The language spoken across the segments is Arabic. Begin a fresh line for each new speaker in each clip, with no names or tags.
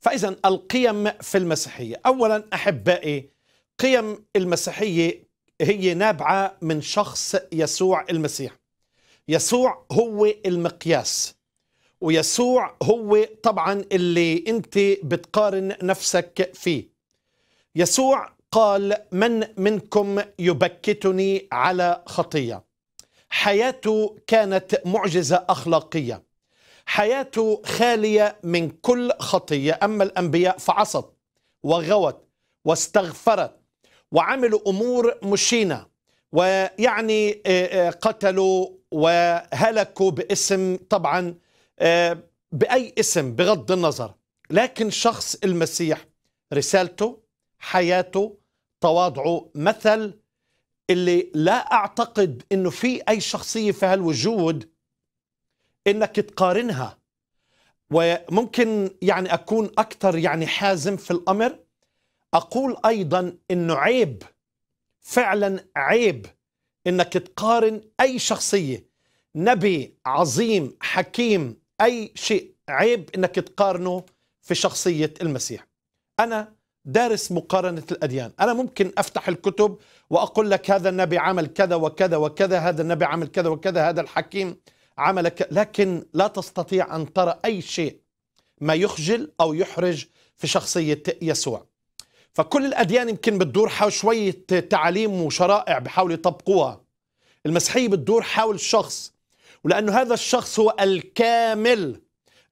فإذا القيم في المسيحية أولا أحبائي قيم المسيحية هي نابعة من شخص يسوع المسيح يسوع هو المقياس ويسوع هو طبعا اللي أنت بتقارن نفسك فيه يسوع قال من منكم يبكتني على خطية حياته كانت معجزة أخلاقية حياته خالية من كل خطية أما الأنبياء فعصت وغوت واستغفرت وعملوا أمور مشينة ويعني آه، آه، قتلوا وهلكوا باسم طبعا آه، بأي اسم بغض النظر لكن شخص المسيح رسالته حياته تواضعه مثل اللي لا أعتقد أنه في أي شخصية في هالوجود انك تقارنها وممكن يعني اكون اكثر يعني حازم في الامر اقول ايضا انه عيب فعلا عيب انك تقارن اي شخصيه نبي عظيم حكيم اي شيء عيب انك تقارنه في شخصيه المسيح انا دارس مقارنه الاديان انا ممكن افتح الكتب واقول لك هذا النبي عمل كذا وكذا وكذا هذا النبي عمل كذا وكذا هذا الحكيم عملك لكن لا تستطيع أن ترى أي شيء ما يخجل أو يحرج في شخصية يسوع فكل الأديان يمكن بتدور حول شوية تعاليم وشرائع بحاول يطبقوها المسيحية بتدور حول الشخص ولأنه هذا الشخص هو الكامل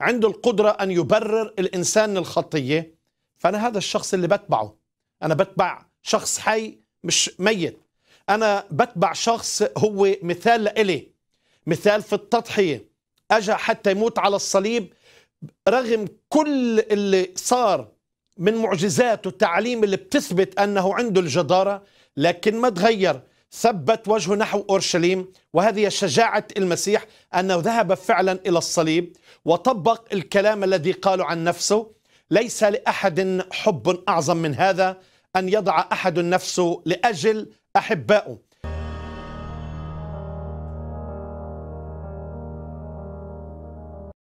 عنده القدرة أن يبرر الإنسان الخطية فأنا هذا الشخص اللي بتبعه أنا بتبع شخص حي مش ميت أنا بتبع شخص هو مثال لإلي مثال في التضحية أجا حتى يموت على الصليب رغم كل اللي صار من معجزات وتعليم اللي بتثبت أنه عنده الجدارة لكن ما تغير ثبت وجهه نحو أورشليم وهذه شجاعة المسيح أنه ذهب فعلا إلى الصليب وطبق الكلام الذي قاله عن نفسه ليس لأحد حب أعظم من هذا أن يضع أحد نفسه لأجل أحبائه